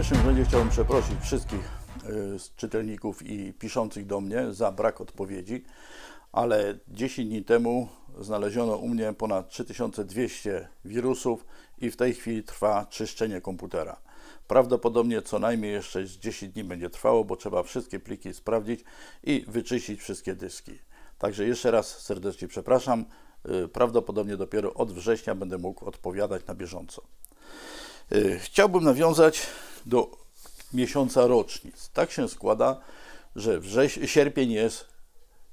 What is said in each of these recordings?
pierwszym rzędzie chciałbym przeprosić wszystkich y, czytelników i piszących do mnie za brak odpowiedzi, ale 10 dni temu znaleziono u mnie ponad 3200 wirusów i w tej chwili trwa czyszczenie komputera. Prawdopodobnie co najmniej jeszcze 10 dni będzie trwało, bo trzeba wszystkie pliki sprawdzić i wyczyścić wszystkie dyski. Także jeszcze raz serdecznie przepraszam. Y, prawdopodobnie dopiero od września będę mógł odpowiadać na bieżąco. Y, chciałbym nawiązać do miesiąca rocznic. Tak się składa, że wrześ- sierpień jest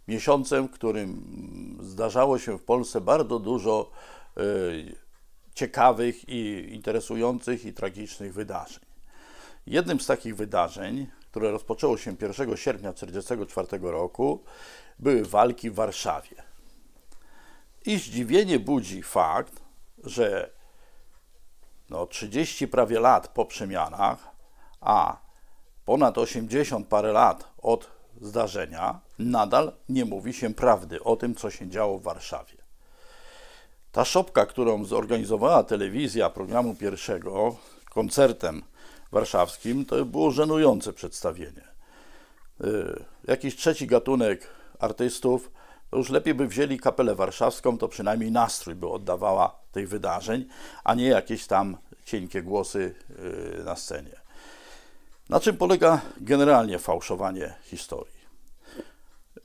miesiącem, w którym zdarzało się w Polsce bardzo dużo e, ciekawych i interesujących i tragicznych wydarzeń. Jednym z takich wydarzeń, które rozpoczęło się 1 sierpnia 1944 roku, były walki w Warszawie. I zdziwienie budzi fakt, że no 30 prawie lat po przemianach, a ponad 80 parę lat od zdarzenia, nadal nie mówi się prawdy o tym, co się działo w Warszawie. Ta szopka, którą zorganizowała telewizja programu pierwszego koncertem warszawskim, to było żenujące przedstawienie. Y, jakiś trzeci gatunek artystów to już lepiej by wzięli kapelę warszawską, to przynajmniej nastrój by oddawała tych wydarzeń, a nie jakieś tam cienkie głosy y, na scenie. Na czym polega generalnie fałszowanie historii?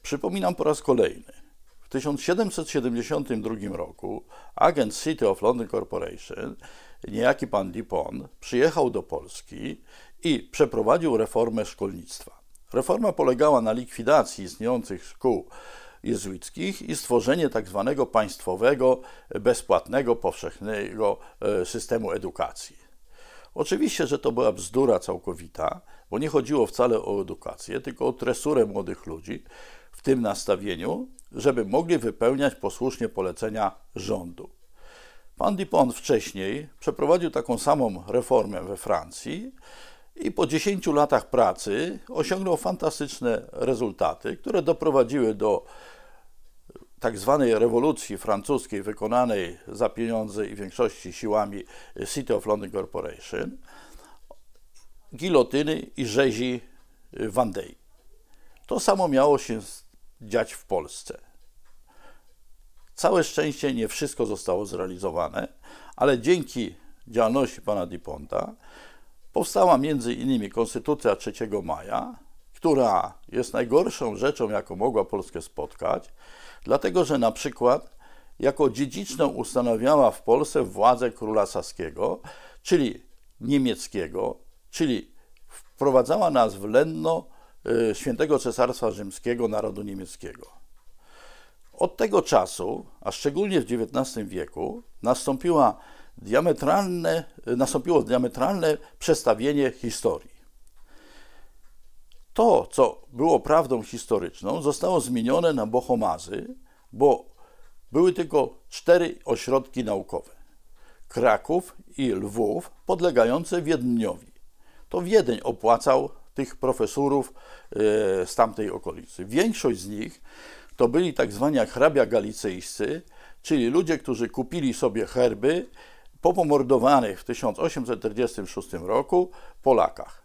Przypominam po raz kolejny. W 1772 roku agent City of London Corporation, niejaki pan Dupont, przyjechał do Polski i przeprowadził reformę szkolnictwa. Reforma polegała na likwidacji istniejących szkół jezuickich i stworzenie tak zwanego państwowego, bezpłatnego, powszechnego e, systemu edukacji. Oczywiście, że to była bzdura całkowita, bo nie chodziło wcale o edukację, tylko o tresurę młodych ludzi w tym nastawieniu, żeby mogli wypełniać posłusznie polecenia rządu. Pan Dupont wcześniej przeprowadził taką samą reformę we Francji i po 10 latach pracy osiągnął fantastyczne rezultaty, które doprowadziły do tak zwanej rewolucji francuskiej wykonanej za pieniądze i w większości siłami City of London Corporation, gilotyny i rzezi Van Dey. To samo miało się dziać w Polsce. Całe szczęście nie wszystko zostało zrealizowane, ale dzięki działalności pana Diponta powstała między innymi Konstytucja 3 maja, która jest najgorszą rzeczą, jaką mogła Polskę spotkać, Dlatego, że na przykład jako dziedziczną ustanawiała w Polsce władzę króla saskiego, czyli niemieckiego, czyli wprowadzała nas w lenno y, świętego Cesarstwa Rzymskiego narodu niemieckiego. Od tego czasu, a szczególnie w XIX wieku, nastąpiła diametralne, y, nastąpiło diametralne przestawienie historii to, co było prawdą historyczną, zostało zmienione na Bohomazy, bo były tylko cztery ośrodki naukowe. Kraków i Lwów podlegające Wiedniowi. To Wiedeń opłacał tych profesorów e, z tamtej okolicy. Większość z nich to byli tak zwani hrabia galicyjscy, czyli ludzie, którzy kupili sobie herby po pomordowanych w 1846 roku Polakach.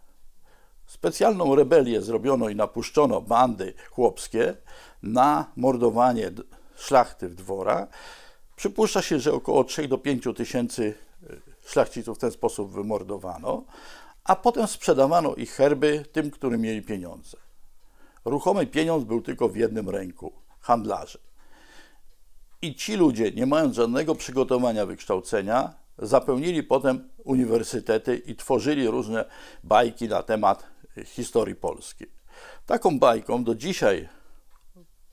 Specjalną rebelię zrobiono i napuszczono bandy chłopskie na mordowanie szlachty w dwora. Przypuszcza się, że około 3 do 5 tysięcy e, szlachciców w ten sposób wymordowano, a potem sprzedawano ich herby tym, którzy mieli pieniądze. Ruchomy pieniądz był tylko w jednym ręku handlarzy. I ci ludzie, nie mając żadnego przygotowania, wykształcenia, zapełnili potem uniwersytety i tworzyli różne bajki na temat historii polskiej. Taką bajką do dzisiaj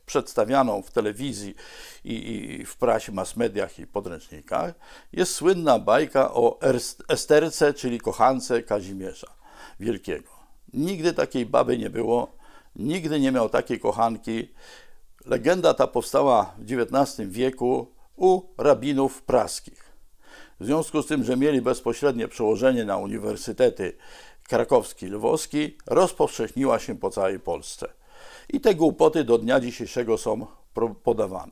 przedstawianą w telewizji i, i, w prasie, mass mediach i podręcznikach, jest słynna bajka o Esterce, czyli kochance Kazimierza Wielkiego. Nigdy takiej baby nie było, nigdy nie miał takiej kochanki. Legenda ta powstała w XIX wieku u rabinów praskich. W związku z tym, że mieli bezpośrednie przełożenie na uniwersytety krakowski, lwowski rozpowszechniła się po całej Polsce. I te głupoty do dnia dzisiejszego są podawane.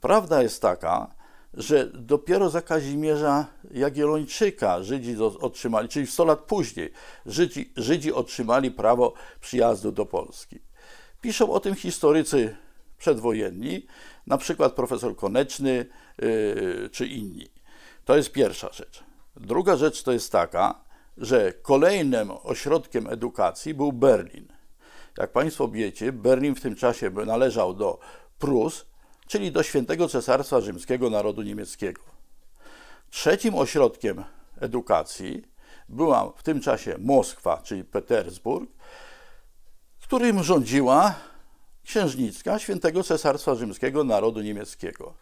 Prawda jest taka, że dopiero za Kazimierza Jagiellończyka Żydzi otrzymali, czyli 100 lat później, Żydzi, Żydzi otrzymali prawo przyjazdu do Polski. Piszą o tym historycy przedwojenni, na przykład profesor Koneczny yy, czy inni. To jest pierwsza rzecz. Druga rzecz to jest taka, że kolejnym ośrodkiem edukacji był Berlin. Jak Państwo wiecie, Berlin w tym czasie należał do Prus, czyli do Świętego Cesarstwa Rzymskiego Narodu Niemieckiego. Trzecim ośrodkiem edukacji była w tym czasie Moskwa, czyli Petersburg, którym rządziła księżniczka Świętego Cesarstwa Rzymskiego Narodu Niemieckiego.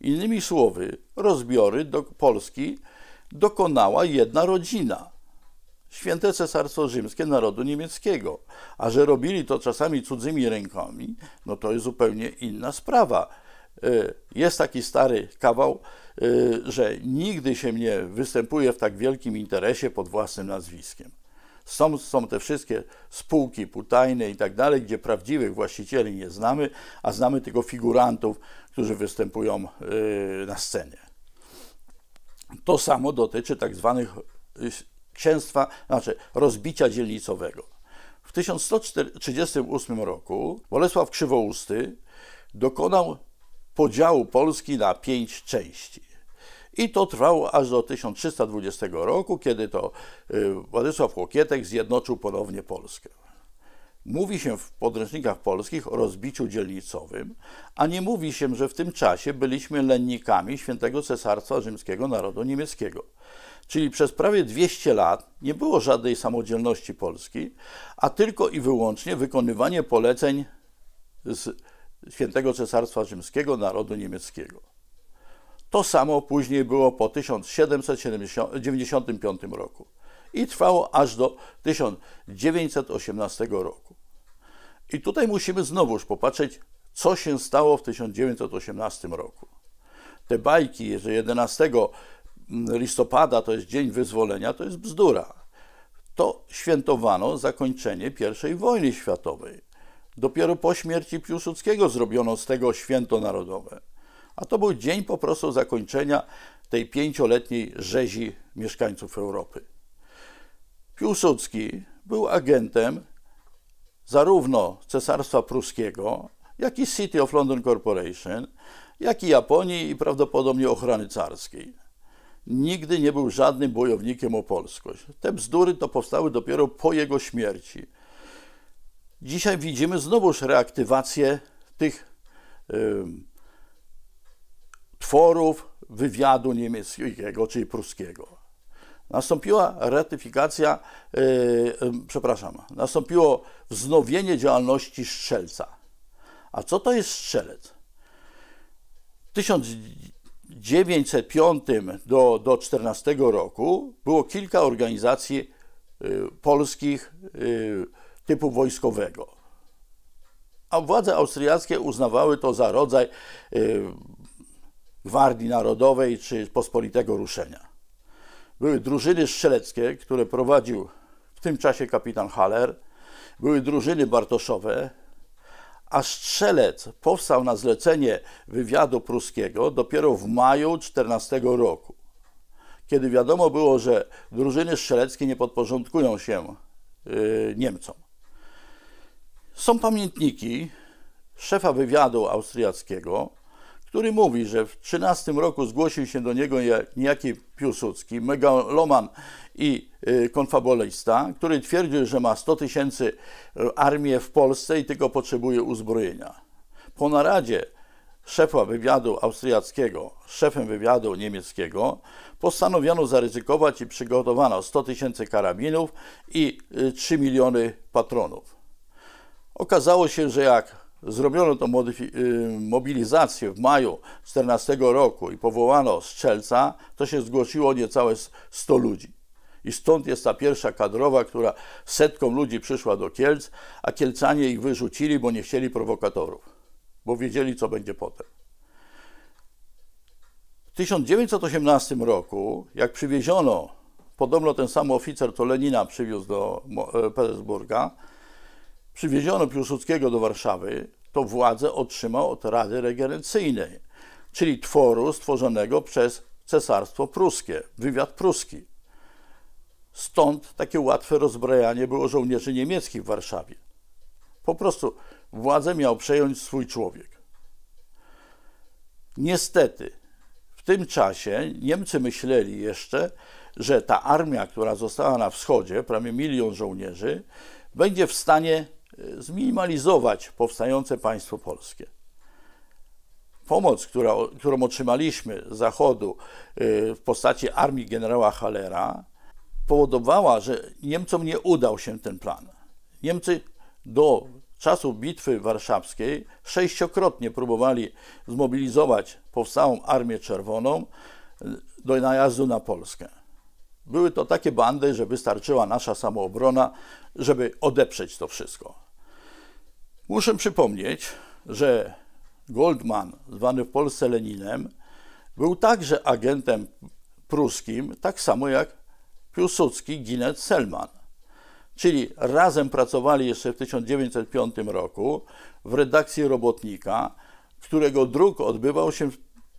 Innymi słowy, rozbiory do Polski dokonała jedna rodzina święte cesarstwo rzymskie narodu niemieckiego. A że robili to czasami cudzymi rękami, no to jest zupełnie inna sprawa. E, jest taki stary kawał, e, że nigdy się nie występuje w tak wielkim interesie pod własnym nazwiskiem. Są, są te wszystkie spółki putajne i tak dalej, gdzie prawdziwych właścicieli nie znamy, a znamy tylko figurantów, którzy występują e, na scenie. To samo dotyczy tak zwanych księstwa, znaczy rozbicia dzielnicowego. W 1138 roku Bolesław Krzywousty dokonał podziału Polski na pięć części. I to trwało aż do 1320 roku, kiedy to y, Władysław Łokietek zjednoczył ponownie Polskę. Mówi się w podręcznikach polskich o rozbiciu dzielnicowym, a nie mówi się, że w tym czasie byliśmy lennikami świętego cesarstwa rzymskiego narodu niemieckiego. Czyli przez prawie 200 lat nie było żadnej samodzielności Polski, a tylko i wyłącznie wykonywanie poleceń z Świętego Cesarstwa Rzymskiego Narodu Niemieckiego. To samo później było po 1795 roku i trwało aż do 1918 roku. I tutaj musimy znowuż popatrzeć, co się stało w 1918 roku. Te bajki, że 11 listopada to jest Dzień Wyzwolenia, to jest bzdura. To świętowano zakończenie I wojny światowej. Dopiero po śmierci Piłsudskiego zrobiono z tego święto narodowe. A to był dzień po prostu zakończenia tej pięcioletniej rzezi mieszkańców Europy. Piłsudski był agentem zarówno Cesarstwa Pruskiego, jak i City of London Corporation, jak i Japonii i prawdopodobnie ochrony carskiej nigdy nie był żadnym bojownikiem o polskość. Te bzdury to powstały dopiero po jego śmierci. Dzisiaj widzimy znowuż reaktywację tych y, tworów wywiadu niemieckiego, czyli pruskiego. Nastąpiła ratyfikacja, y, y, przepraszam, nastąpiło wznowienie działalności strzelca. A co to jest strzelec? 1000 905 do, do 14 roku było kilka organizacji y, polskich y, typu wojskowego. A władze austriackie uznawały to za rodzaj y, Gwardii Narodowej czy Pospolitego Ruszenia. Były drużyny strzeleckie, które prowadził w tym czasie kapitan Haller, były drużyny bartoszowe, a strzelec powstał na zlecenie wywiadu pruskiego dopiero w maju 14 roku, kiedy wiadomo było, że drużyny strzeleckie nie podporządkują się yy, Niemcom. Są pamiętniki szefa wywiadu austriackiego, który mówi, że w 13 roku zgłosił się do niego niejaki Piłsudski, megaloman i y, konfabolista, który twierdził, że ma 100 tysięcy y, armię w Polsce i tylko potrzebuje uzbrojenia. Po naradzie szefa wywiadu austriackiego szefem wywiadu niemieckiego, postanowiono zaryzykować i przygotowano 100 tysięcy karabinów i 3 y, miliony patronów. Okazało się, że jak zrobiono tą y, mobilizację w maju 14 roku i powołano strzelca, to się zgłosiło niecałe 100 ludzi. I stąd jest ta pierwsza kadrowa, która setką ludzi przyszła do Kielc, a Kielcanie ich wyrzucili, bo nie chcieli prowokatorów, bo wiedzieli, co będzie potem. W 1918 roku, jak przywieziono, podobno ten sam oficer to Lenina przywiózł do e, Petersburga, przywieziono Piłsudskiego do Warszawy, to władzę otrzymał od Rady Regerencyjnej, czyli tworu stworzonego przez Cesarstwo Pruskie, wywiad pruski. Stąd takie łatwe rozbrajanie było żołnierzy niemieckich w Warszawie. Po prostu władzę miał przejąć swój człowiek. Niestety, w tym czasie Niemcy myśleli jeszcze, że ta armia, która została na wschodzie, prawie milion żołnierzy, będzie w stanie zminimalizować powstające państwo polskie. Pomoc, która, którą otrzymaliśmy z Zachodu y, w postaci armii generała Halera, powodowała, że Niemcom nie udał się ten plan. Niemcy do czasu Bitwy Warszawskiej sześciokrotnie próbowali zmobilizować powstałą Armię Czerwoną y, do najazdu na Polskę. Były to takie bandy, że wystarczyła nasza samoobrona, żeby odeprzeć to wszystko. Muszę przypomnieć, że Goldman, zwany w Polsce Leninem, był także agentem pruskim, tak samo jak Piłsudski, Ginet, Selman. Czyli razem pracowali jeszcze w 1905 roku w redakcji Robotnika, którego druk odbywał się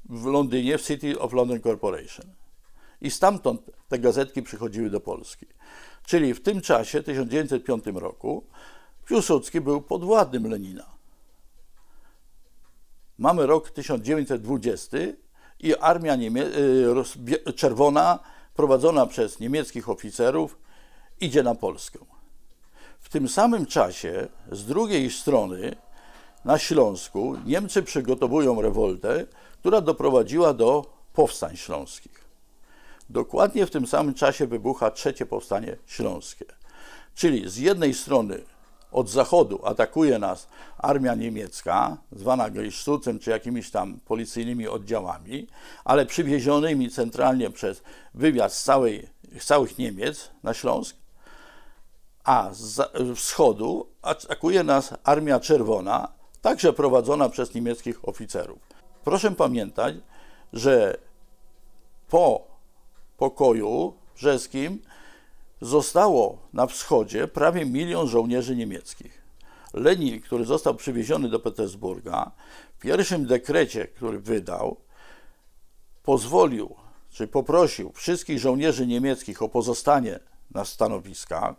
w Londynie, w City of London Corporation. I stamtąd te gazetki przychodziły do Polski. Czyli w tym czasie, 1905 roku, Piłsudski był podwładnym Lenina. Mamy rok 1920 i armia Niemie y, czerwona prowadzona przez niemieckich oficerów idzie na Polskę. W tym samym czasie z drugiej strony na Śląsku Niemcy przygotowują rewoltę, która doprowadziła do powstań śląskich. Dokładnie w tym samym czasie wybucha trzecie powstanie śląskie. Czyli z jednej strony od zachodu atakuje nas armia niemiecka, zwana Geisztucem czy jakimiś tam policyjnymi oddziałami, ale przywiezionymi centralnie przez wywiad z, całej, z całych Niemiec na Śląsk, a z wschodu atakuje nas Armia Czerwona, także prowadzona przez niemieckich oficerów. Proszę pamiętać, że po pokoju brzeskim Zostało na wschodzie prawie milion żołnierzy niemieckich. Lenin, który został przywieziony do Petersburga, w pierwszym dekrecie, który wydał, pozwolił, czy poprosił wszystkich żołnierzy niemieckich o pozostanie na stanowiskach,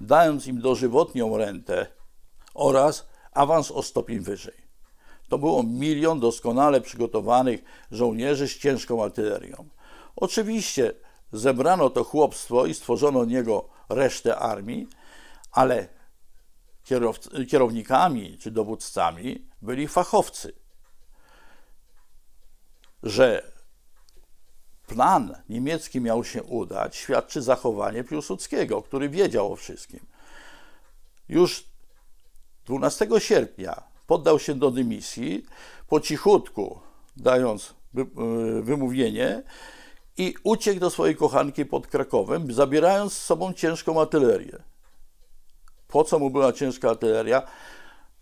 dając im dożywotnią rentę oraz awans o stopień wyżej. To było milion doskonale przygotowanych żołnierzy z ciężką artylerią. Oczywiście zebrano to chłopstwo i stworzono niego resztę armii, ale kierownikami czy dowódcami byli fachowcy. Że plan niemiecki miał się udać, świadczy zachowanie Piłsudskiego, który wiedział o wszystkim. Już 12 sierpnia poddał się do dymisji, po cichutku dając y, wymówienie, i uciekł do swojej kochanki pod Krakowem, zabierając z sobą ciężką artylerię. Po co mu była ciężka artyleria,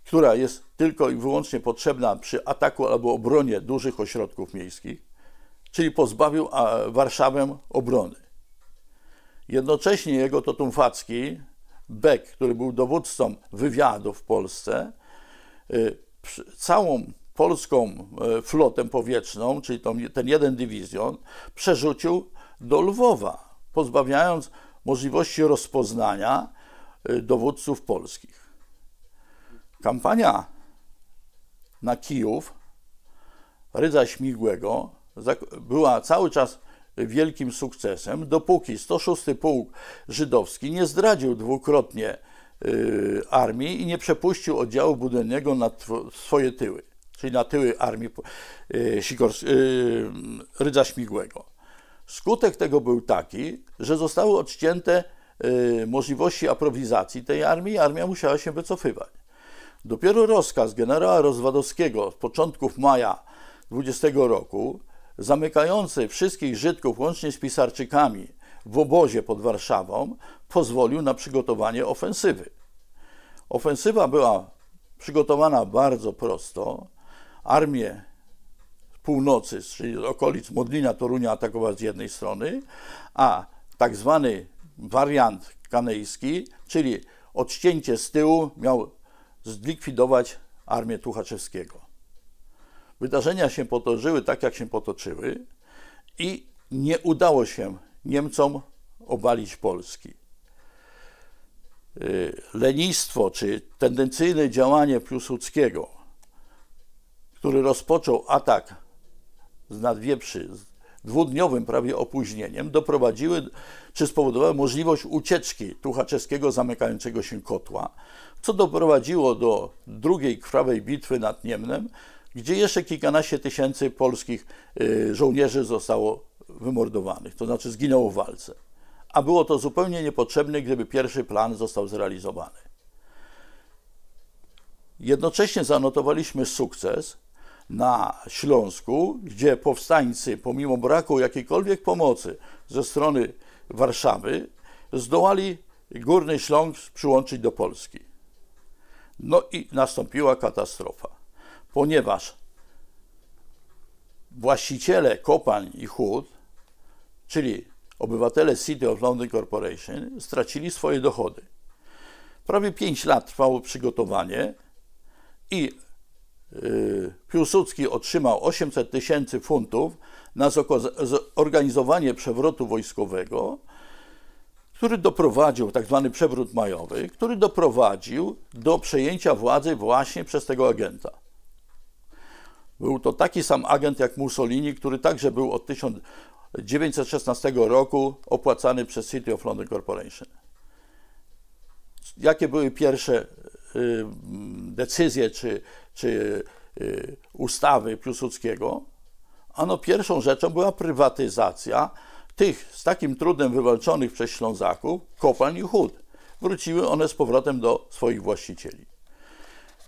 która jest tylko i wyłącznie potrzebna przy ataku albo obronie dużych ośrodków miejskich, czyli pozbawił Warszawę obrony. Jednocześnie jego Totumfacki, Beck, który był dowódcą wywiadu w Polsce, y, całą polską e, flotę powietrzną, czyli ten jeden dywizjon, przerzucił do Lwowa, pozbawiając możliwości rozpoznania e, dowódców polskich. Kampania na Kijów Rydza Śmigłego była cały czas wielkim sukcesem, dopóki 106 Pułk Żydowski nie zdradził dwukrotnie e, armii i nie przepuścił oddziału budynnego na swoje tyły czyli na tyły armii y, Sikors, y, Rydza Śmigłego. Skutek tego był taki, że zostały odcięte y, możliwości aprowizacji tej armii, i armia musiała się wycofywać. Dopiero rozkaz generała Rozwadowskiego z początków maja 20 roku, zamykający wszystkich Żydków łącznie z pisarczykami w obozie pod Warszawą, pozwolił na przygotowanie ofensywy. Ofensywa była przygotowana bardzo prosto armię z północy, czyli z okolic Modlina Torunia atakować z jednej strony, a tak zwany wariant kanejski, czyli odcięcie z tyłu miał zlikwidować armię Tuchaczewskiego. Wydarzenia się potoczyły tak, jak się potoczyły i nie udało się Niemcom obalić Polski. Y, lenistwo czy tendencyjne działanie Piłsudskiego który rozpoczął atak z nadwieprzy z dwudniowym prawie opóźnieniem, doprowadziły czy spowodowały możliwość ucieczki tuchaczeskiego zamykającego się kotła, co doprowadziło do drugiej krwawej bitwy nad Niemnem, gdzie jeszcze kilkanaście tysięcy polskich y, żołnierzy zostało wymordowanych, to znaczy zginęło w walce. A było to zupełnie niepotrzebne, gdyby pierwszy plan został zrealizowany. Jednocześnie zanotowaliśmy sukces na Śląsku, gdzie powstańcy, pomimo braku jakiejkolwiek pomocy ze strony Warszawy, zdołali Górny Śląsk przyłączyć do Polski. No i nastąpiła katastrofa, ponieważ właściciele kopalń i hut, czyli obywatele City of London Corporation, stracili swoje dochody. Prawie 5 lat trwało przygotowanie i Y, Piłsudski otrzymał 800 tysięcy funtów na zorganizowanie przewrotu wojskowego, który doprowadził, tak zwany przewrót majowy, który doprowadził do przejęcia władzy właśnie przez tego agenta. Był to taki sam agent jak Mussolini, który także był od 1916 roku opłacany przez City of London Corporation. Jakie były pierwsze Y, decyzje czy, czy y, ustawy Piłsudskiego, ano pierwszą rzeczą była prywatyzacja tych z takim trudem wywalczonych przez Ślązaków kopalń i hut. Wróciły one z powrotem do swoich właścicieli.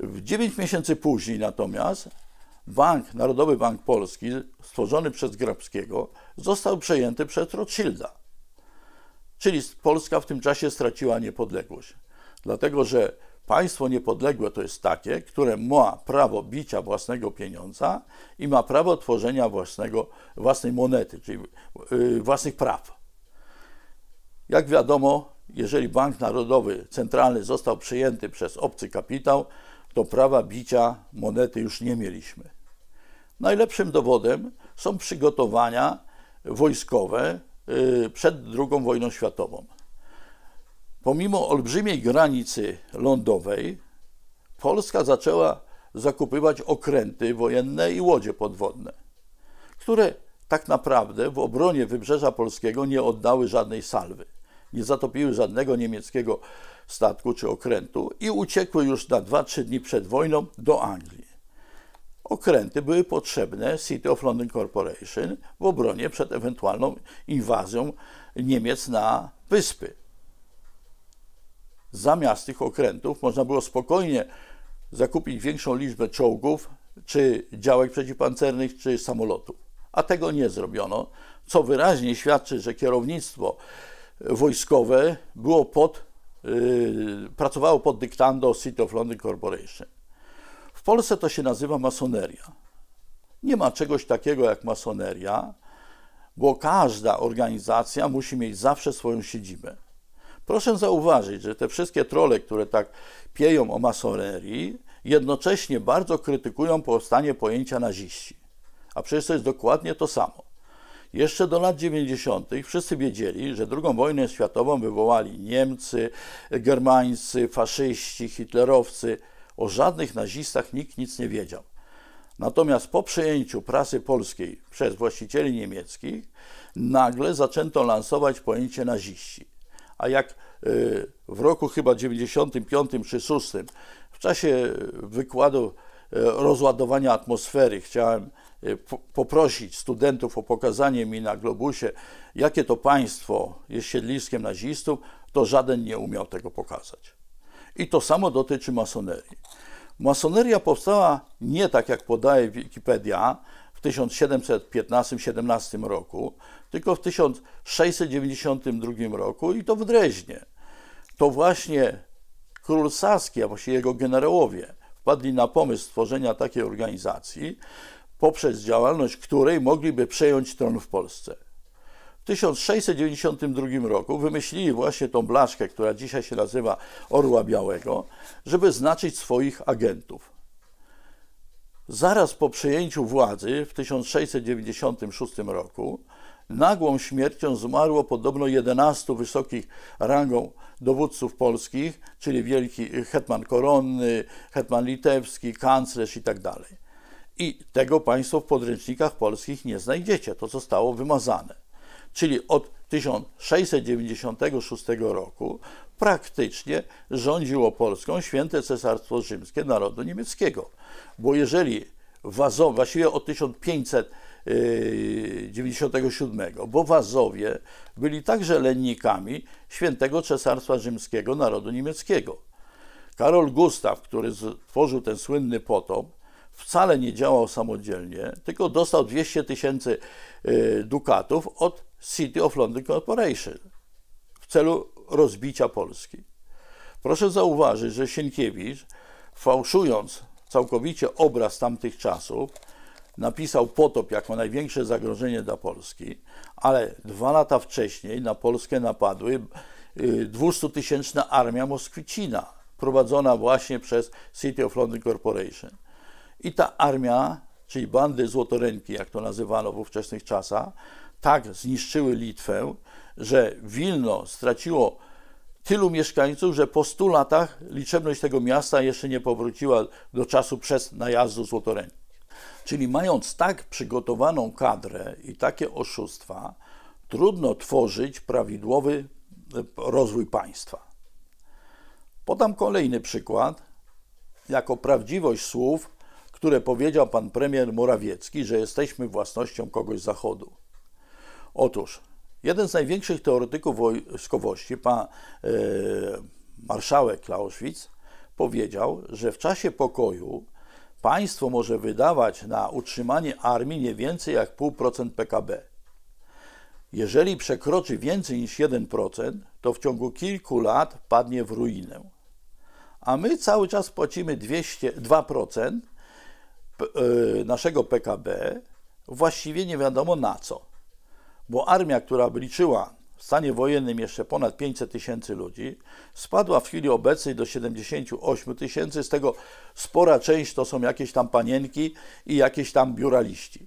W 9 miesięcy później natomiast Bank, Narodowy Bank Polski, stworzony przez Grabskiego, został przejęty przez Rothschilda. Czyli Polska w tym czasie straciła niepodległość. Dlatego, że Państwo niepodległe to jest takie, które ma prawo bicia własnego pieniądza i ma prawo tworzenia własnego, własnej monety, czyli y, własnych praw. Jak wiadomo, jeżeli Bank Narodowy Centralny został przejęty przez obcy kapitał, to prawa bicia monety już nie mieliśmy. Najlepszym dowodem są przygotowania wojskowe y, przed II wojną światową. Pomimo olbrzymiej granicy lądowej, Polska zaczęła zakupywać okręty wojenne i łodzie podwodne, które tak naprawdę w obronie wybrzeża polskiego nie oddały żadnej salwy. Nie zatopiły żadnego niemieckiego statku czy okrętu i uciekły już na 2-3 dni przed wojną do Anglii. Okręty były potrzebne City of London Corporation w obronie przed ewentualną inwazją Niemiec na wyspy zamiast tych okrętów można było spokojnie zakupić większą liczbę czołgów, czy działek przeciwpancernych, czy samolotów. A tego nie zrobiono, co wyraźnie świadczy, że kierownictwo wojskowe było pod, yy, pracowało pod dyktando City of London Corporation. W Polsce to się nazywa masoneria. Nie ma czegoś takiego jak masoneria, bo każda organizacja musi mieć zawsze swoją siedzibę. Proszę zauważyć, że te wszystkie trole, które tak pieją o masonerii, jednocześnie bardzo krytykują powstanie pojęcia naziści. A przecież to jest dokładnie to samo. Jeszcze do lat 90. wszyscy wiedzieli, że II wojnę światową wywołali Niemcy, Germańcy, faszyści, hitlerowcy. O żadnych nazistach nikt nic nie wiedział. Natomiast po przejęciu prasy polskiej przez właścicieli niemieckich nagle zaczęto lansować pojęcie naziści a jak y, w roku chyba 95 czy 6 w czasie wykładu y, rozładowania atmosfery chciałem y, poprosić studentów o pokazanie mi na globusie, jakie to państwo jest siedliskiem nazistów, to żaden nie umiał tego pokazać. I to samo dotyczy masonerii. Masoneria powstała nie tak, jak podaje Wikipedia, 1715-17 roku, tylko w 1692 roku i to w Dreźnie. To właśnie król Saski, a właściwie jego generałowie, wpadli na pomysł stworzenia takiej organizacji, poprzez działalność której mogliby przejąć tron w Polsce. W 1692 roku wymyślili właśnie tą blaszkę, która dzisiaj się nazywa Orła Białego, żeby znaczyć swoich agentów. Zaraz po przejęciu władzy w 1696 roku nagłą śmiercią zmarło podobno 11 wysokich rangą dowódców polskich, czyli wielki y, hetman koronny, hetman litewski, kanclerz tak dalej. I tego państwo w podręcznikach polskich nie znajdziecie, to zostało wymazane. Czyli od 1696 roku praktycznie rządziło Polską święte Cesarstwo Rzymskie narodu niemieckiego. Bo jeżeli Wazowie, właściwie od 1597, yy, bo Wazowie byli także lennikami świętego Cesarstwa Rzymskiego narodu niemieckiego. Karol Gustaw, który stworzył ten słynny potop, wcale nie działał samodzielnie, tylko dostał 200 tysięcy yy, dukatów od City of London Corporation w celu rozbicia Polski. Proszę zauważyć, że Sienkiewicz, fałszując całkowicie obraz tamtych czasów, napisał potop jako największe zagrożenie dla Polski, ale dwa lata wcześniej na Polskę napadły 200-tysięczna y, armia Moskwicina, prowadzona właśnie przez City of London Corporation. I ta armia, czyli bandy złotoręki, jak to nazywano w ówczesnych czasach, tak zniszczyły Litwę, że Wilno straciło tylu mieszkańców, że po 100 latach liczebność tego miasta jeszcze nie powróciła do czasu przez najazdu złotoręki. Czyli mając tak przygotowaną kadrę i takie oszustwa, trudno tworzyć prawidłowy e, rozwój państwa. Podam kolejny przykład, jako prawdziwość słów, które powiedział pan premier Morawiecki, że jesteśmy własnością kogoś z Zachodu. Otóż Jeden z największych teoretyków wojskowości, pan e, marszałek Klauswitz, powiedział, że w czasie pokoju państwo może wydawać na utrzymanie armii nie więcej jak 0,5% PKB. Jeżeli przekroczy więcej niż 1%, to w ciągu kilku lat padnie w ruinę. A my cały czas płacimy 200, 2% e, naszego PKB, właściwie nie wiadomo na co bo armia, która obliczyła w stanie wojennym jeszcze ponad 500 tysięcy ludzi, spadła w chwili obecnej do 78 tysięcy, z tego spora część to są jakieś tam panienki i jakieś tam biuraliści.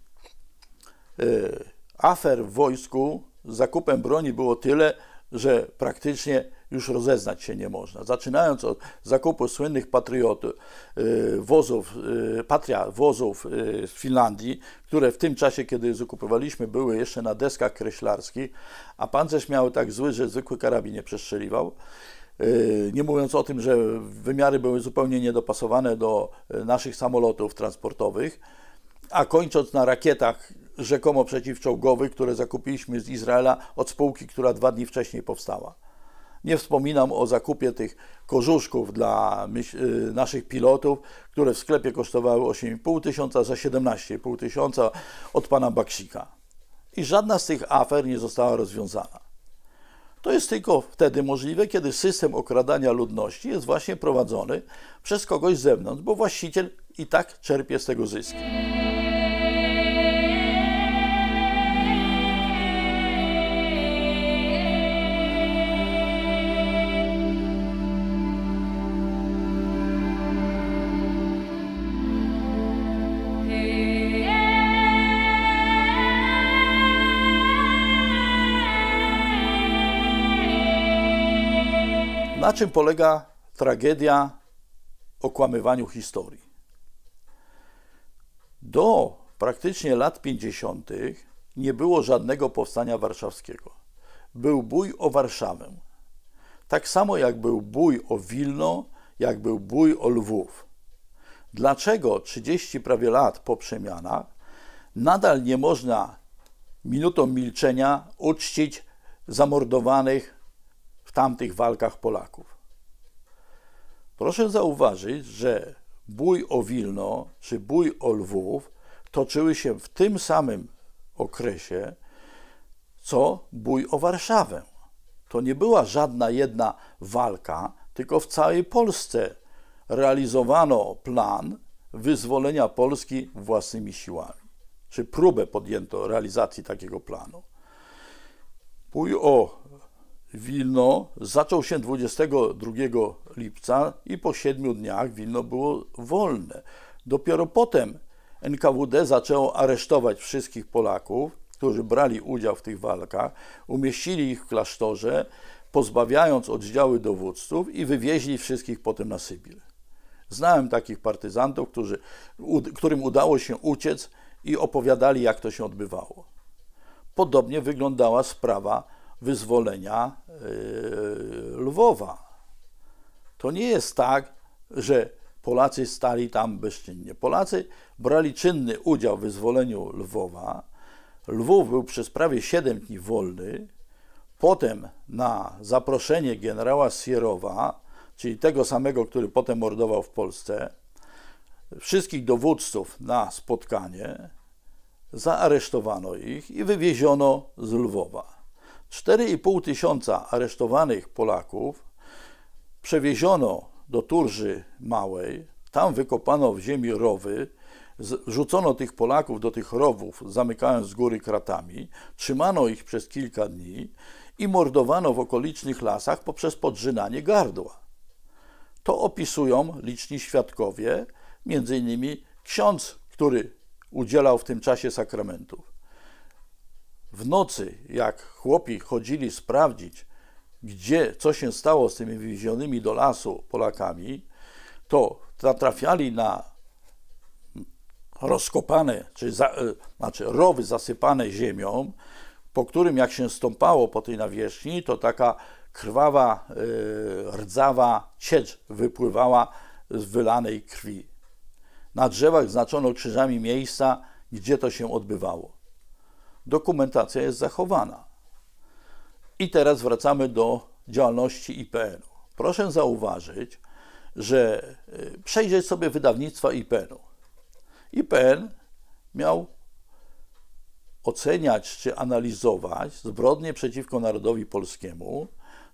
Y, afer w wojsku z zakupem broni było tyle, że praktycznie już rozeznać się nie można. Zaczynając od zakupu słynnych patriotów, y, wozów, y, patria wozów y, z Finlandii, które w tym czasie, kiedy zakupowaliśmy, były jeszcze na deskach kreślarskich, a pancerz miał tak zły, że zwykły karabin nie przestrzeliwał. Nie mówiąc o tym, że wymiary były zupełnie niedopasowane do naszych samolotów transportowych, a kończąc na rakietach rzekomo przeciwczołgowych, które zakupiliśmy z Izraela od spółki, która dwa dni wcześniej powstała. Nie wspominam o zakupie tych kożuszków dla y, naszych pilotów, które w sklepie kosztowały 8,5 tysiąca za 17,5 tysiąca od pana Baksika. I żadna z tych afer nie została rozwiązana. To jest tylko wtedy możliwe, kiedy system okradania ludności jest właśnie prowadzony przez kogoś z zewnątrz, bo właściciel i tak czerpie z tego zyski. na czym polega tragedia okłamywaniu historii? Do praktycznie lat 50. nie było żadnego powstania warszawskiego. Był bój o Warszawę. Tak samo jak był bój o Wilno, jak był bój o Lwów. Dlaczego 30 prawie lat po przemianach nadal nie można minutą milczenia uczcić zamordowanych tamtych walkach Polaków. Proszę zauważyć, że bój o Wilno czy bój o Lwów toczyły się w tym samym okresie, co bój o Warszawę. To nie była żadna jedna walka, tylko w całej Polsce realizowano plan wyzwolenia Polski własnymi siłami, czy próbę podjęto realizacji takiego planu. Bój o Wilno zaczął się 22 lipca i po siedmiu dniach Wilno było wolne. Dopiero potem NKWD zaczęło aresztować wszystkich Polaków, którzy brali udział w tych walkach, umieścili ich w klasztorze, pozbawiając oddziały dowódców i wywieźli wszystkich potem na Sybir. Znałem takich partyzantów, którzy, którym udało się uciec i opowiadali, jak to się odbywało. Podobnie wyglądała sprawa wyzwolenia e, Lwowa. To nie jest tak, że Polacy stali tam bezczynnie. Polacy brali czynny udział w wyzwoleniu Lwowa. Lwów był przez prawie 7 dni wolny. Potem na zaproszenie generała Sierowa, czyli tego samego, który potem mordował w Polsce, wszystkich dowódców na spotkanie, zaaresztowano ich i wywieziono z Lwowa. 4,5 tysiąca aresztowanych Polaków przewieziono do Turży Małej, tam wykopano w ziemi rowy, rzucono tych Polaków do tych rowów, zamykając z góry kratami, trzymano ich przez kilka dni i mordowano w okolicznych lasach poprzez podrzynanie gardła. To opisują liczni świadkowie, między innymi ksiądz, który udzielał w tym czasie sakramentów w nocy, jak chłopi chodzili sprawdzić, gdzie, co się stało z tymi wywiezionymi do lasu Polakami, to natrafiali na rozkopane, czy za, e, znaczy rowy zasypane ziemią, po którym jak się stąpało po tej nawierzchni, to taka krwawa, e, rdzawa ciecz wypływała z wylanej krwi. Na drzewach znaczono krzyżami miejsca, gdzie to się odbywało dokumentacja jest zachowana. I teraz wracamy do działalności IPN-u. Proszę zauważyć, że y, przejrzeć sobie wydawnictwa IPN-u. IPN miał oceniać czy analizować zbrodnie przeciwko narodowi polskiemu,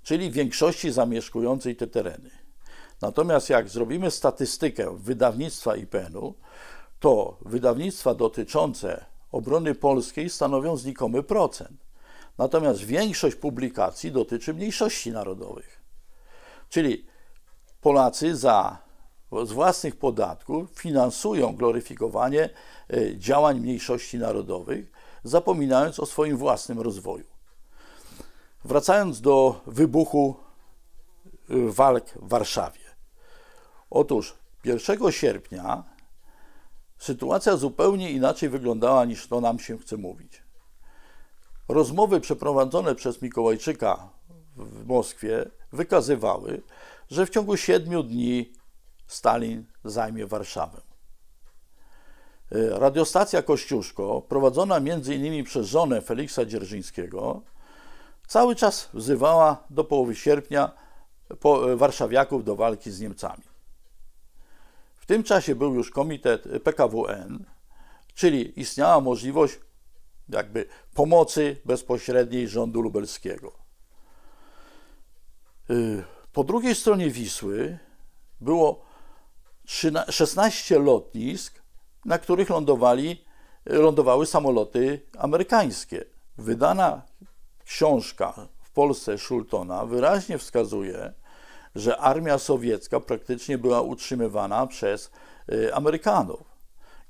czyli większości zamieszkującej te tereny. Natomiast jak zrobimy statystykę wydawnictwa IPN-u, to wydawnictwa dotyczące obrony polskiej stanowią znikomy procent. Natomiast większość publikacji dotyczy mniejszości narodowych. Czyli Polacy za z własnych podatków finansują gloryfikowanie e, działań mniejszości narodowych, zapominając o swoim własnym rozwoju. Wracając do wybuchu e, walk w Warszawie. Otóż 1 sierpnia sytuacja zupełnie inaczej wyglądała niż to nam się chce mówić. Rozmowy przeprowadzone przez Mikołajczyka w Moskwie wykazywały, że w ciągu siedmiu dni Stalin zajmie Warszawę. Radiostacja Kościuszko, prowadzona m.in. przez żonę Feliksa Dzierżyńskiego, cały czas wzywała do połowy sierpnia e, warszawiaków do walki z Niemcami. W tym czasie był już komitet PKWN, czyli istniała możliwość jakby pomocy bezpośredniej rządu lubelskiego. Y, po drugiej stronie Wisły było 16 lotnisk, na których lądowali, lądowały samoloty amerykańskie. Wydana książka w Polsce Schultona wyraźnie wskazuje, że armia sowiecka praktycznie była utrzymywana przez y, Amerykanów.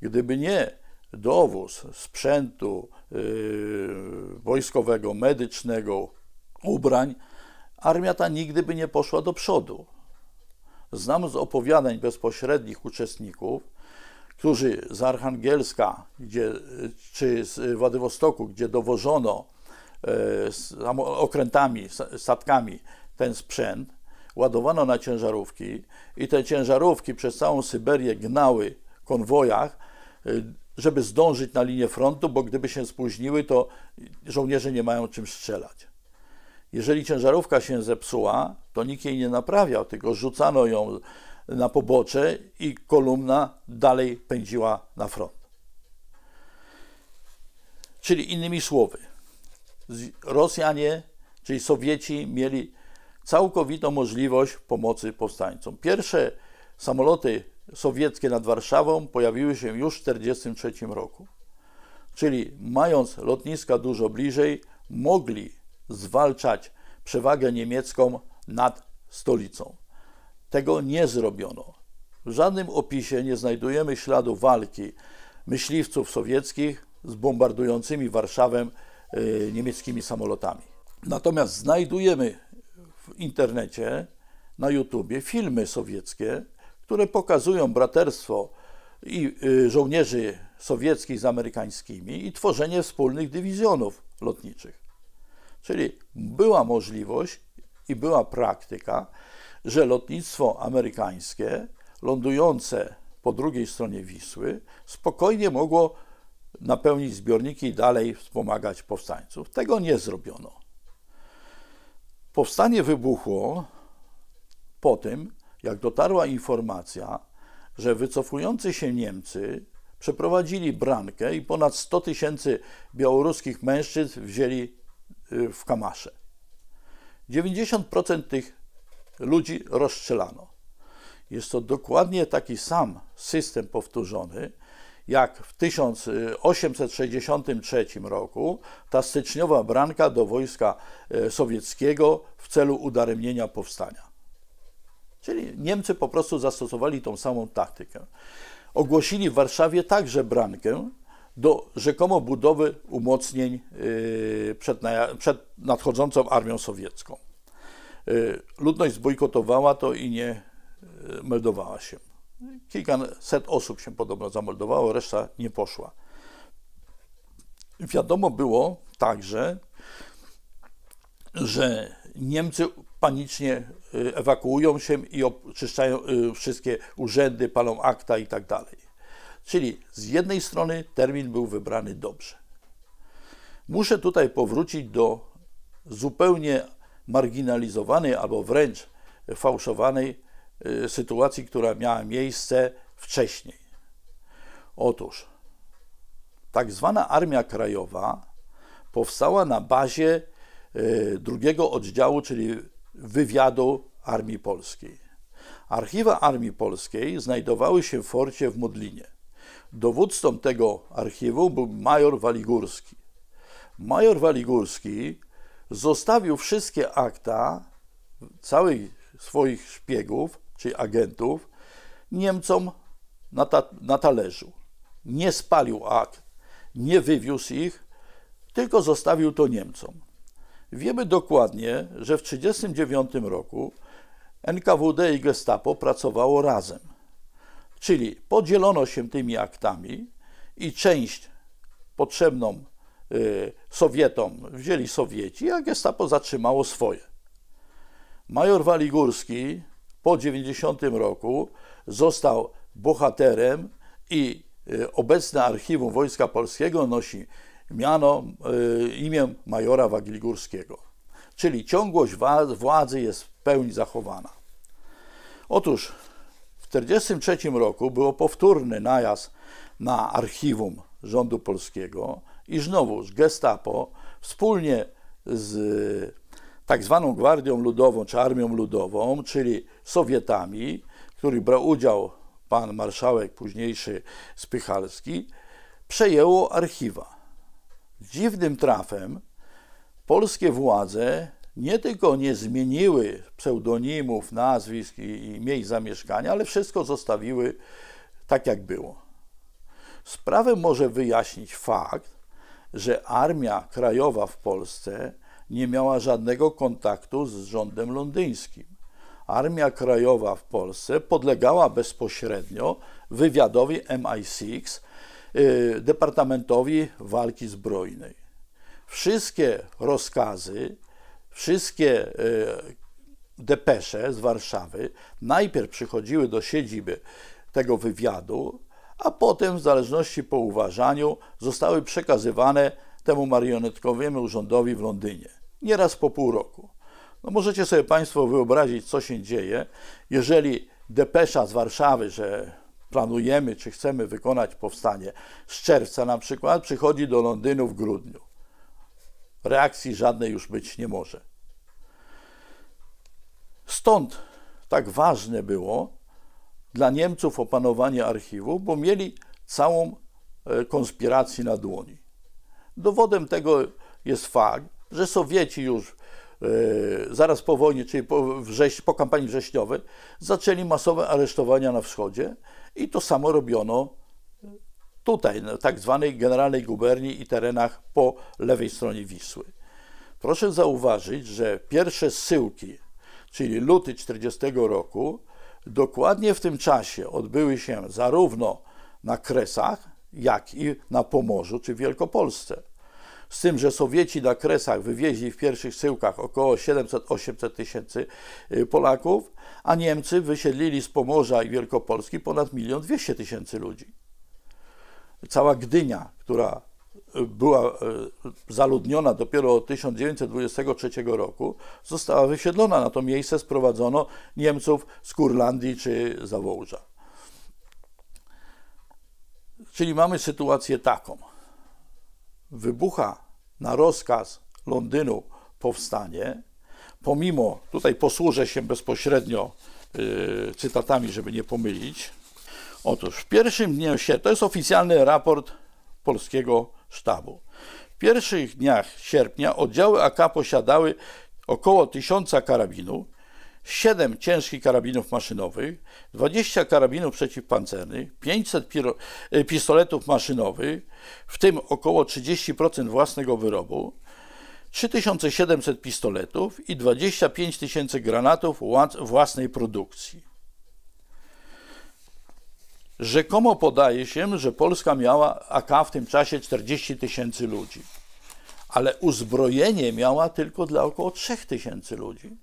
Gdyby nie dowóz sprzętu y, wojskowego, medycznego, ubrań, armia ta nigdy by nie poszła do przodu. Znam z opowiadań bezpośrednich uczestników, którzy z Archangelska gdzie, czy z Władywostoku, gdzie dowożono e, okrętami, statkami ten sprzęt, ładowano na ciężarówki i te ciężarówki przez całą Syberię gnały w konwojach, y, żeby zdążyć na linię frontu, bo gdyby się spóźniły, to żołnierze nie mają czym strzelać. Jeżeli ciężarówka się zepsuła, to nikt jej nie naprawiał, tylko rzucano ją na pobocze i kolumna dalej pędziła na front. Czyli innymi słowy, Rosjanie, czyli Sowieci mieli całkowitą możliwość pomocy powstańcom. Pierwsze samoloty sowieckie nad Warszawą pojawiły się już w 1943 roku. Czyli mając lotniska dużo bliżej, mogli zwalczać przewagę niemiecką nad stolicą. Tego nie zrobiono. W żadnym opisie nie znajdujemy śladu walki myśliwców sowieckich z bombardującymi Warszawę y, niemieckimi samolotami. Natomiast znajdujemy w internecie, na YouTubie, filmy sowieckie, które pokazują braterstwo i y, żołnierzy sowieckich z amerykańskimi i tworzenie wspólnych dywizjonów lotniczych. Czyli była możliwość i była praktyka, że lotnictwo amerykańskie lądujące po drugiej stronie Wisły spokojnie mogło napełnić zbiorniki i dalej wspomagać powstańców. Tego nie zrobiono. Powstanie wybuchło po tym, jak dotarła informacja, że wycofujący się Niemcy przeprowadzili brankę i ponad 100 tysięcy białoruskich mężczyzn wzięli y, w kamasze. 90% tych ludzi rozstrzelano. Jest to dokładnie taki sam system powtórzony, jak w 1863 roku ta styczniowa branka do wojska e, sowieckiego w celu udaremnienia powstania. Czyli Niemcy po prostu zastosowali tą samą taktykę. Ogłosili w Warszawie także brankę do rzekomo budowy umocnień e, przed, przed nadchodzącą armią sowiecką. E, ludność zbojkotowała to i nie meldowała się. Kilkaset osób się podobno zamordowało, reszta nie poszła. Wiadomo było także, że Niemcy panicznie y, ewakuują się i oczyszczają y, wszystkie urzędy, palą akta i tak dalej. Czyli z jednej strony termin był wybrany dobrze. Muszę tutaj powrócić do zupełnie marginalizowanej albo wręcz fałszowanej Y, sytuacji, która miała miejsce wcześniej. Otóż tak zwana Armia Krajowa powstała na bazie y, drugiego oddziału, czyli wywiadu Armii Polskiej. Archiwa Armii Polskiej znajdowały się w forcie w Modlinie. Dowódcą tego archiwum był major Waligórski. Major Waligórski zostawił wszystkie akta całych swoich szpiegów czyli agentów, Niemcom na, ta, na talerzu. Nie spalił akt, nie wywiózł ich, tylko zostawił to Niemcom. Wiemy dokładnie, że w 1939 roku NKWD i Gestapo pracowało razem. Czyli podzielono się tymi aktami i część potrzebną y, Sowietom wzięli Sowieci, a Gestapo zatrzymało swoje. Major Waligórski po 90 roku został bohaterem i e, obecne archiwum Wojska Polskiego nosi miano e, imię majora Wagilgórskiego. Czyli ciągłość władzy jest w pełni zachowana. Otóż w 1943 roku było powtórny najazd na archiwum rządu polskiego i znowu z gestapo wspólnie z tak zwaną Gwardią Ludową czy Armią Ludową, czyli Sowietami, w których brał udział pan marszałek późniejszy Spychalski, przejęło archiwa. Dziwnym trafem polskie władze nie tylko nie zmieniły pseudonimów, nazwisk i, miejsc zamieszkania, ale wszystko zostawiły tak, jak było. Sprawę może wyjaśnić fakt, że Armia Krajowa w Polsce nie miała żadnego kontaktu z rządem londyńskim. Armia Krajowa w Polsce podlegała bezpośrednio wywiadowi MI6, y, Departamentowi Walki Zbrojnej. Wszystkie rozkazy, wszystkie y, depesze z Warszawy najpierw przychodziły do siedziby tego wywiadu, a potem, w zależności po uważaniu, zostały przekazywane temu marionetkowemu urzędowi w Londynie, nieraz po pół roku. No możecie sobie Państwo wyobrazić, co się dzieje, jeżeli depesza z Warszawy, że planujemy czy chcemy wykonać powstanie z czerwca na przykład, przychodzi do Londynu w grudniu. Reakcji żadnej już być nie może. Stąd tak ważne było dla Niemców opanowanie archiwu, bo mieli całą e, konspirację na dłoni. Dowodem tego jest fakt, że Sowieci już e, zaraz po wojnie, czyli po, wrześ, po kampanii wrześniowej, zaczęli masowe aresztowania na wschodzie i to samo robiono tutaj, na tak zwanej generalnej guberni i terenach po lewej stronie Wisły. Proszę zauważyć, że pierwsze zsyłki, czyli luty 40 roku, dokładnie w tym czasie odbyły się zarówno na Kresach, jak i na Pomorzu czy Wielkopolsce. Z tym, że Sowieci na Kresach wywieźli w pierwszych syłkach około 700-800 tysięcy y, Polaków, a Niemcy wysiedlili z Pomorza i Wielkopolski ponad 1 200 tysięcy ludzi. Cała Gdynia, która y, była y, zaludniona dopiero od 1923 roku, została wysiedlona. Na to miejsce sprowadzono Niemców z Kurlandii czy Zawołża. Czyli mamy sytuację taką. Wybucha na rozkaz Londynu powstanie, pomimo, tutaj posłużę się bezpośrednio yy, cytatami, żeby nie pomylić. Otóż w pierwszym dniu sierpnia, to jest oficjalny raport polskiego sztabu. W pierwszych dniach sierpnia oddziały AK posiadały około tysiąca karabinów, 7 ciężkich karabinów maszynowych, 20 karabinów przeciwpancernych, 500 e, pistoletów maszynowych, w tym około 30% własnego wyrobu, 3700 pistoletów i 25 tysięcy granatów własnej produkcji. Rzekomo podaje się, że Polska miała AK w tym czasie 40 tysięcy ludzi, ale uzbrojenie miała tylko dla około 3 tysięcy ludzi.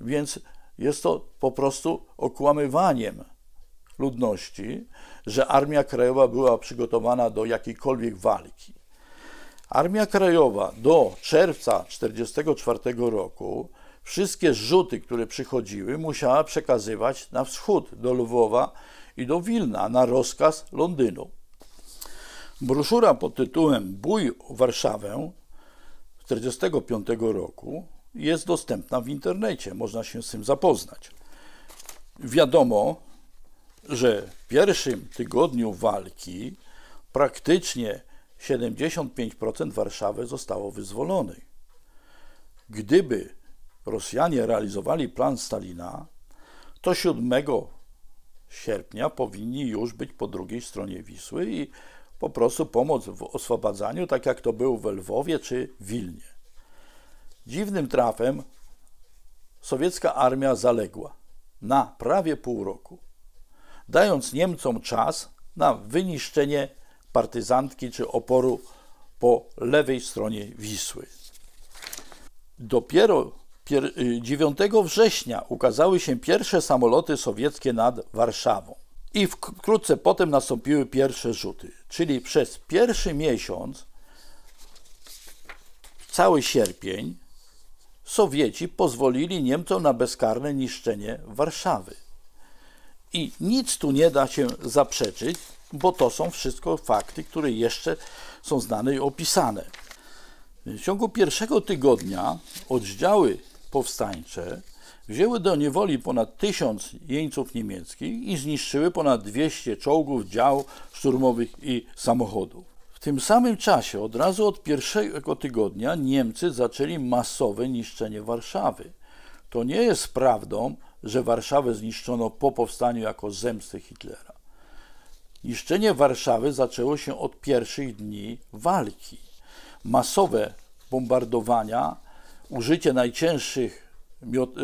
Więc jest to po prostu okłamywaniem ludności, że Armia Krajowa była przygotowana do jakiejkolwiek walki. Armia Krajowa do czerwca 1944 roku wszystkie rzuty, które przychodziły, musiała przekazywać na wschód, do Lwowa i do Wilna, na rozkaz Londynu. Broszura pod tytułem Bój o Warszawę 1945 roku jest dostępna w internecie, można się z tym zapoznać. Wiadomo, że w pierwszym tygodniu walki praktycznie 75% Warszawy zostało wyzwolonej. Gdyby Rosjanie realizowali plan Stalina, to 7 sierpnia powinni już być po drugiej stronie Wisły i po prostu pomóc w oswobadzaniu, tak jak to było w Lwowie czy Wilnie. Dziwnym trafem sowiecka armia zaległa na prawie pół roku, dając Niemcom czas na wyniszczenie partyzantki czy oporu po lewej stronie Wisły. Dopiero 9 y, września ukazały się pierwsze samoloty sowieckie nad Warszawą. I wkrótce potem nastąpiły pierwsze rzuty, czyli przez pierwszy miesiąc, cały sierpień, Sowieci pozwolili Niemcom na bezkarne niszczenie Warszawy. I nic tu nie da się zaprzeczyć, bo to są wszystko fakty, które jeszcze są znane i opisane. W ciągu pierwszego tygodnia oddziały powstańcze wzięły do niewoli ponad tysiąc jeńców niemieckich i zniszczyły ponad 200 czołgów, dział szturmowych i samochodów. W tym samym czasie, od razu od pierwszego tygodnia, Niemcy zaczęli masowe niszczenie Warszawy. To nie jest prawdą, że Warszawę zniszczono po powstaniu jako zemsty Hitlera. Niszczenie Warszawy zaczęło się od pierwszych dni walki. Masowe bombardowania, użycie najcięższych miot, y,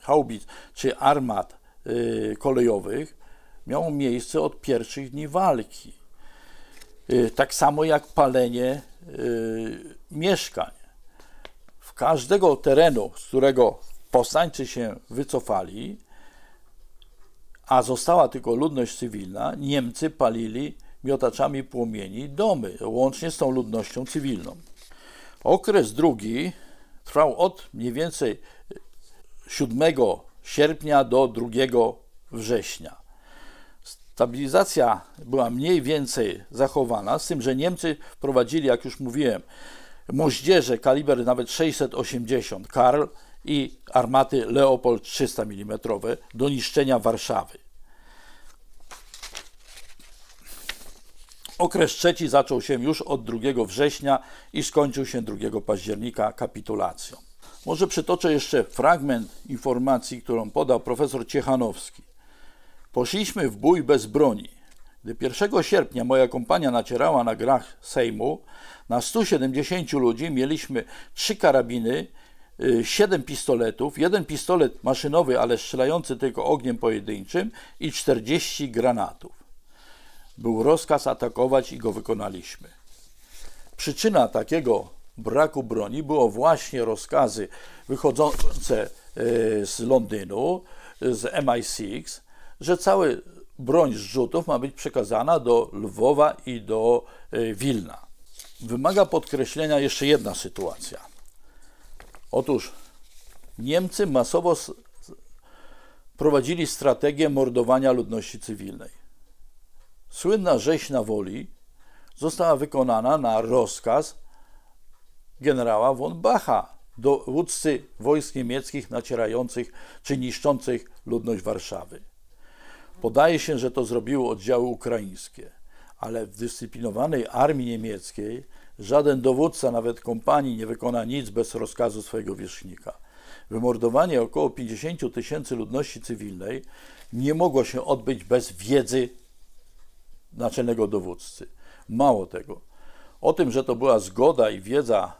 haubic czy armat y, kolejowych miało miejsce od pierwszych dni walki. Y, tak samo jak palenie y, mieszkań. W każdego terenu, z którego powstańcy się wycofali, a została tylko ludność cywilna, Niemcy palili miotaczami płomieni domy, łącznie z tą ludnością cywilną. Okres drugi trwał od mniej więcej 7 sierpnia do 2 września. Stabilizacja była mniej więcej zachowana, z tym, że Niemcy prowadzili, jak już mówiłem, moździerze kaliber nawet 680 Karl i armaty Leopold 300 mm do niszczenia Warszawy. Okres trzeci zaczął się już od 2 września i skończył się 2 października kapitulacją. Może przytoczę jeszcze fragment informacji, którą podał profesor Ciechanowski. Poszliśmy w bój bez broni. Gdy 1 sierpnia moja kompania nacierała na grach Sejmu, na 170 ludzi mieliśmy trzy karabiny, y, siedem pistoletów, jeden pistolet maszynowy, ale strzelający tylko ogniem pojedynczym i 40 granatów. Był rozkaz atakować i go wykonaliśmy. Przyczyna takiego braku broni było właśnie rozkazy wychodzące y, z Londynu, y, z MI6, że cały broń z rzutów ma być przekazana do Lwowa i do e, Wilna. Wymaga podkreślenia jeszcze jedna sytuacja. Otóż Niemcy masowo prowadzili strategię mordowania ludności cywilnej. Słynna rzeź na Woli została wykonana na rozkaz generała von Bacha, dowódcy wojsk niemieckich nacierających czy niszczących ludność Warszawy. Podaje się, że to zrobiły oddziały ukraińskie, ale w dyscyplinowanej armii niemieckiej żaden dowódca, nawet kompanii, nie wykona nic bez rozkazu swojego wierzchnika. Wymordowanie około 50 tysięcy ludności cywilnej nie mogło się odbyć bez wiedzy naczelnego dowódcy. Mało tego, o tym, że to była zgoda i wiedza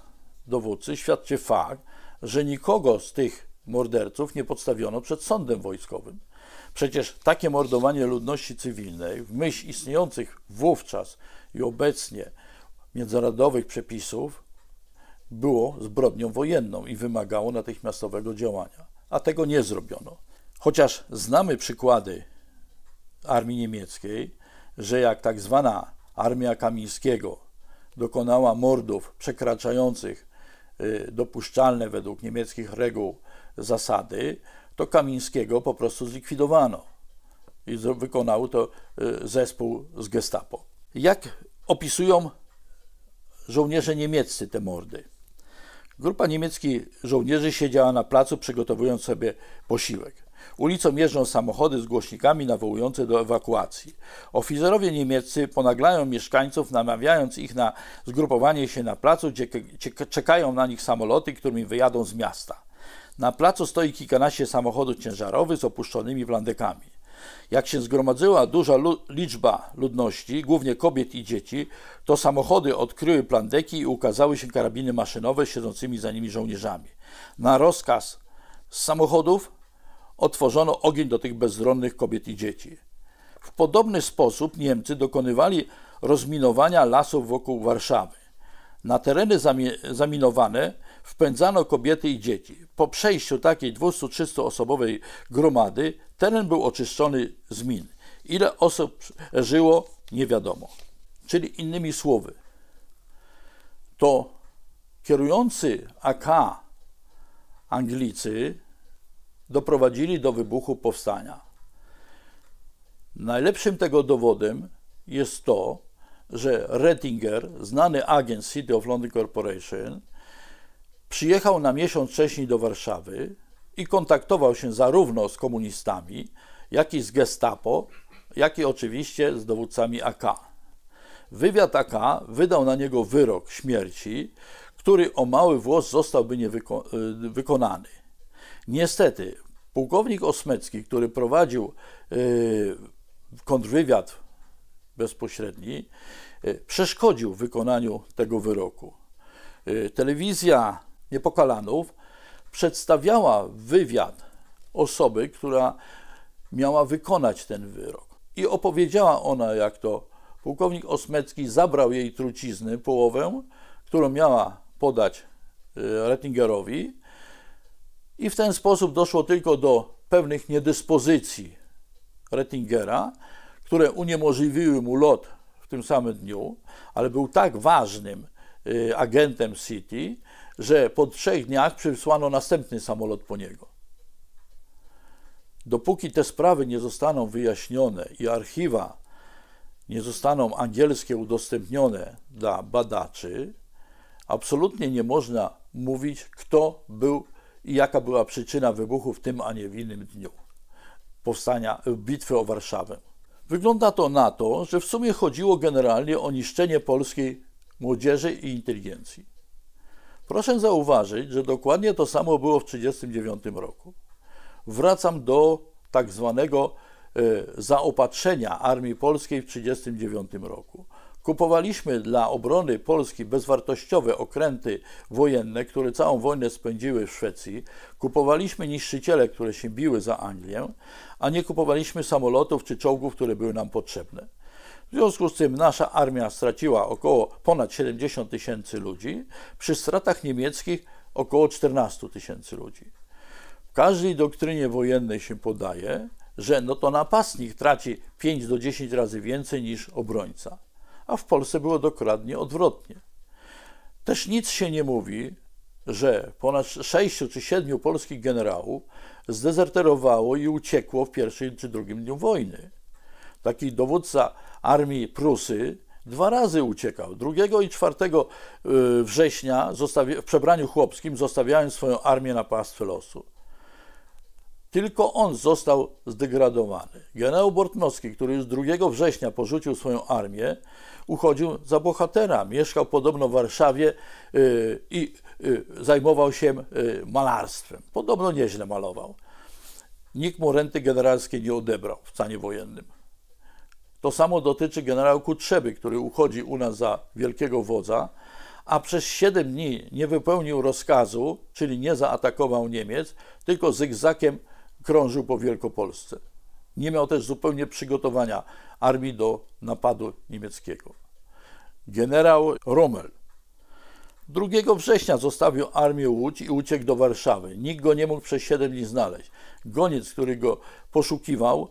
dowódcy, świadczy fakt, że nikogo z tych morderców nie podstawiono przed sądem wojskowym. Przecież takie mordowanie ludności cywilnej w myśl istniejących wówczas i obecnie międzynarodowych przepisów było zbrodnią wojenną i wymagało natychmiastowego działania, a tego nie zrobiono. Chociaż znamy przykłady armii niemieckiej, że jak tak zwana armia Kamińskiego dokonała mordów przekraczających y, dopuszczalne według niemieckich reguł zasady, to Kamińskiego po prostu zlikwidowano i wykonał to y, zespół z Gestapo. Jak opisują żołnierze niemieccy te mordy? Grupa niemieckich żołnierzy siedziała na placu, przygotowując sobie posiłek. Ulicą jeżdżą samochody z głośnikami nawołujące do ewakuacji. Oficerowie niemieccy ponaglają mieszkańców, namawiając ich na zgrupowanie się na placu, gdzie czekają na nich samoloty, którymi wyjadą z miasta. Na placu stoi kilkanaście samochodów ciężarowych z opuszczonymi wlandekami. Jak się zgromadziła duża lu liczba ludności, głównie kobiet i dzieci, to samochody odkryły plandeki i ukazały się karabiny maszynowe siedzącymi za nimi żołnierzami. Na rozkaz z samochodów otworzono ogień do tych bezronnych kobiet i dzieci. W podobny sposób Niemcy dokonywali rozminowania lasów wokół Warszawy. Na tereny zaminowane wpędzano kobiety i dzieci. Po przejściu takiej 200-300 osobowej gromady teren był oczyszczony z min. Ile osób żyło, nie wiadomo. Czyli innymi słowy, to kierujący AK Anglicy doprowadzili do wybuchu powstania. Najlepszym tego dowodem jest to, że Rettinger, znany agent City of London Corporation, Przyjechał na miesiąc wcześniej do Warszawy i kontaktował się zarówno z komunistami, jak i z gestapo, jak i oczywiście z dowódcami AK. Wywiad AK wydał na niego wyrok śmierci, który o mały włos zostałby niewyko- y, wykonany. Niestety, pułkownik Osmecki, który prowadził yy, kontrwywiad bezpośredni, y, przeszkodził wykonaniu tego wyroku. Y, telewizja Niepokalanów przedstawiała wywiad osoby, która miała wykonać ten wyrok. I opowiedziała ona, jak to pułkownik Osmecki zabrał jej trucizny, połowę, którą miała podać y, Rettingerowi, i w ten sposób doszło tylko do pewnych niedyspozycji Rettingera, które uniemożliwiły mu lot w tym samym dniu, ale był tak ważnym y, agentem City, że po trzech dniach przysłano następny samolot po niego. Dopóki te sprawy nie zostaną wyjaśnione i archiwa nie zostaną angielskie udostępnione dla badaczy, absolutnie nie można mówić, kto był i jaka była przyczyna wybuchu w tym, a nie w innym dniu powstania bitwy o Warszawę. Wygląda to na to, że w sumie chodziło generalnie o niszczenie polskiej młodzieży i inteligencji. Proszę zauważyć, że dokładnie to samo było w 1939 roku. Wracam do tak zwanego e, zaopatrzenia Armii Polskiej w 1939 roku. Kupowaliśmy dla obrony Polski bezwartościowe okręty wojenne, które całą wojnę spędziły w Szwecji. Kupowaliśmy niszczyciele, które się biły za Anglię, a nie kupowaliśmy samolotów czy czołgów, które były nam potrzebne. W związku z tym nasza armia straciła około ponad 70 tysięcy ludzi, przy stratach niemieckich około 14 tysięcy ludzi. W każdej doktrynie wojennej się podaje, że no to napastnik traci 5 do 10 razy więcej niż obrońca, a w Polsce było dokładnie odwrotnie. Też nic się nie mówi, że ponad 6 czy 7 polskich generałów zdezerterowało i uciekło w pierwszym czy drugim dniu wojny taki dowódca armii Prusy, dwa razy uciekał. 2 i 4 y, września w przebraniu chłopskim zostawiając swoją armię na pastwę losu. Tylko on został zdegradowany. Generał Bortnowski, który już 2 września porzucił swoją armię, uchodził za bohatera. Mieszkał podobno w Warszawie y, i y, zajmował się malarstwem. Podobno nieźle malował. Nikt mu renty generalskiej nie odebrał w stanie wojennym. To samo dotyczy generał Kutrzeby, który uchodzi u nas za wielkiego wodza, a przez 7 dni nie wypełnił rozkazu, czyli nie zaatakował Niemiec, tylko zygzakiem krążył po Wielkopolsce. Nie miał też zupełnie przygotowania armii do napadu niemieckiego. Generał Rommel 2 września zostawił armię Łódź i uciekł do Warszawy. Nikt go nie mógł przez 7 dni znaleźć. Goniec, który go poszukiwał,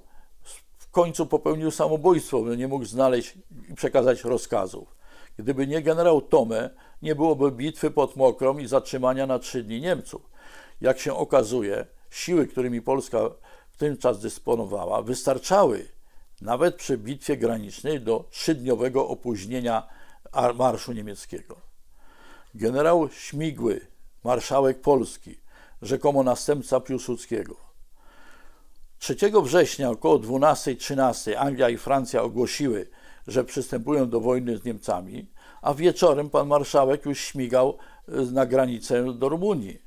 końcu popełnił samobójstwo, bo nie mógł znaleźć i przekazać rozkazów. Gdyby nie generał Tome, nie byłoby bitwy pod Mokrą i zatrzymania na trzy dni Niemców. Jak się okazuje, siły, którymi Polska w tym czas dysponowała, wystarczały nawet przy bitwie granicznej do trzydniowego opóźnienia marszu niemieckiego. Generał Śmigły, marszałek Polski, rzekomo następca Piłsudskiego, 3 września około 12-13 Anglia i Francja ogłosiły, że przystępują do wojny z Niemcami, a wieczorem pan marszałek już śmigał e, na granicę do Rumunii.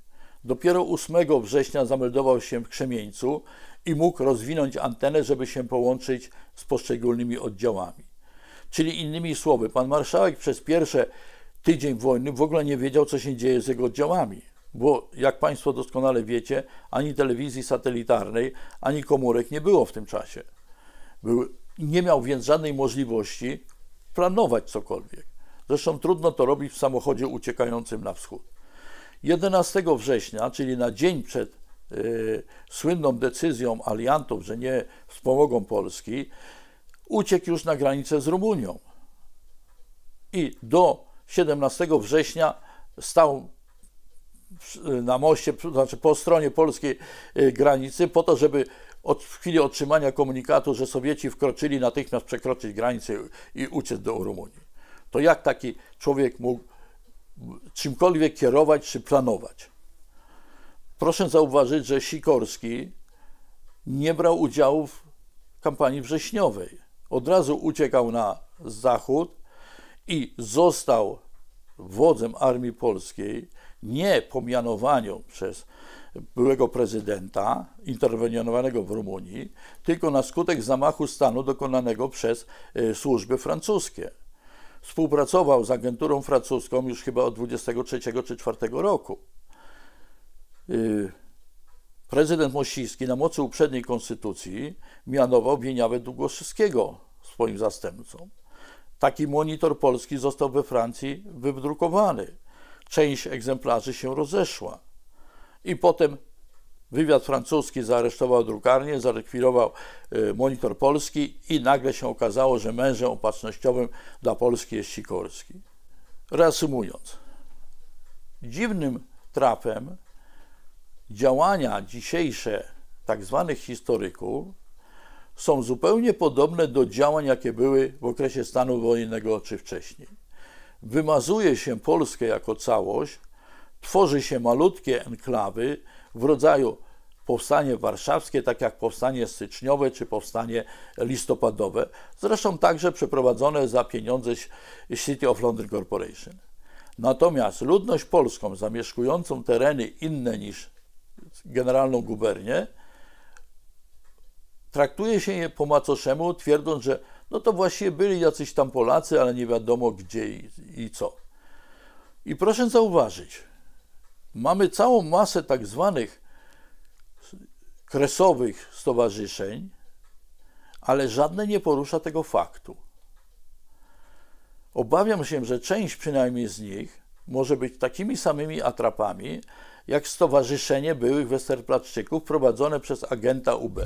Dopiero 8 września zameldował się w Krzemieńcu i mógł rozwinąć antenę, żeby się połączyć z poszczególnymi oddziałami. Czyli innymi słowy, pan marszałek przez pierwszy tydzień wojny w ogóle nie wiedział, co się dzieje z jego oddziałami bo jak Państwo doskonale wiecie, ani telewizji satelitarnej, ani komórek nie było w tym czasie. Był, nie miał więc żadnej możliwości planować cokolwiek. Zresztą trudno to robić w samochodzie uciekającym na wschód. 11 września, czyli na dzień przed y, słynną decyzją aliantów, że nie wspomogą Polski, uciekł już na granicę z Rumunią. I do 17 września stał na moście, znaczy po stronie polskiej e, granicy, po to, żeby od w chwili otrzymania komunikatu, że Sowieci wkroczyli, natychmiast przekroczyć granicę i uciec do Rumunii. To jak taki człowiek mógł czymkolwiek kierować czy planować? Proszę zauważyć, że Sikorski nie brał udziału w kampanii wrześniowej. Od razu uciekał na zachód i został wodzem Armii Polskiej nie po mianowaniu przez byłego prezydenta interweniowanego w Rumunii, tylko na skutek zamachu stanu dokonanego przez e, służby francuskie. Współpracował z agenturą francuską już chyba od 23 czy 4 roku. E, prezydent Mosiński na mocy uprzedniej konstytucji mianował Bieniawę Długoszyskiego swoim zastępcą. Taki monitor polski został we Francji wydrukowany część egzemplarzy się rozeszła. I potem wywiad francuski zaaresztował drukarnię, zarekwirował e, monitor polski i nagle się okazało, że mężem opatrznościowym dla Polski jest Sikorski. Reasumując, dziwnym trafem działania dzisiejsze tak zwanych historyków są zupełnie podobne do działań, jakie były w okresie stanu wojennego czy wcześniej wymazuje się Polskę jako całość, tworzy się malutkie enklawy w rodzaju powstanie warszawskie, tak jak powstanie styczniowe czy powstanie listopadowe, zresztą także przeprowadzone za pieniądze City of London Corporation. Natomiast ludność polską zamieszkującą tereny inne niż generalną gubernię traktuje się je po macoszemu, twierdząc, że no to właśnie byli jacyś tam Polacy, ale nie wiadomo gdzie i, i co. I proszę zauważyć, mamy całą masę tak zwanych kresowych stowarzyszeń, ale żadne nie porusza tego faktu. Obawiam się, że część przynajmniej z nich może być takimi samymi atrapami, jak Stowarzyszenie Byłych Westerplatczyków prowadzone przez agenta UB.